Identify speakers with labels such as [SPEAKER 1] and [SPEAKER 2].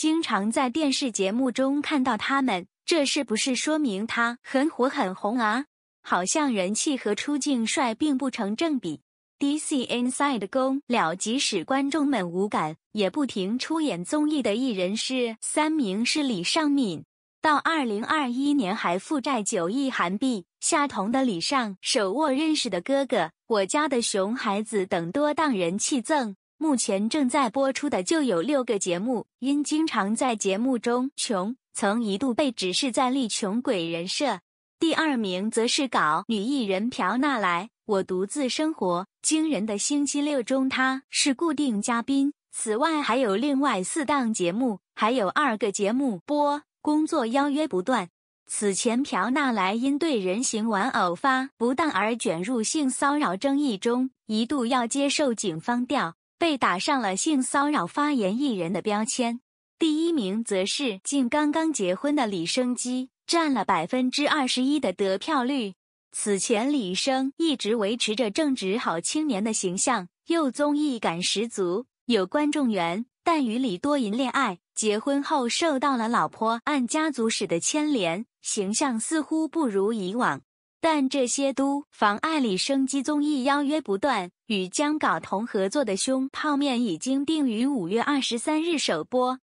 [SPEAKER 1] 经常在电视节目中看到他们，这是不是说明他很火很红啊？好像人气和出镜率并不成正比。DC Inside 公了，即使观众们无感，也不停出演综艺的艺人是三名，是李尚敏。到2021年还负债9亿韩币，下同的李尚手握认识的哥哥、我家的熊孩子等多档人气赠。目前正在播出的就有六个节目，因经常在节目中穷，曾一度被指是在立穷鬼人设。第二名则是搞女艺人朴娜莱，《我独自生活》惊人的星期六中，她是固定嘉宾。此外还有另外四档节目，还有二个节目播工作邀约不断。此前朴娜莱因对人形玩偶发不当而卷入性骚扰争议中，一度要接受警方调。被打上了性骚扰发言艺人的标签，第一名则是近刚刚结婚的李生基，占了百分之二十一的得票率。此前李生一直维持着正直好青年的形象，又综艺感十足，有观众缘，但与李多银恋爱结婚后，受到了老婆按家族史的牵连，形象似乎不如以往。但这些都妨碍李生基综艺邀约不断，与姜镐同合作的《兄泡面》已经定于五月二十三日首播。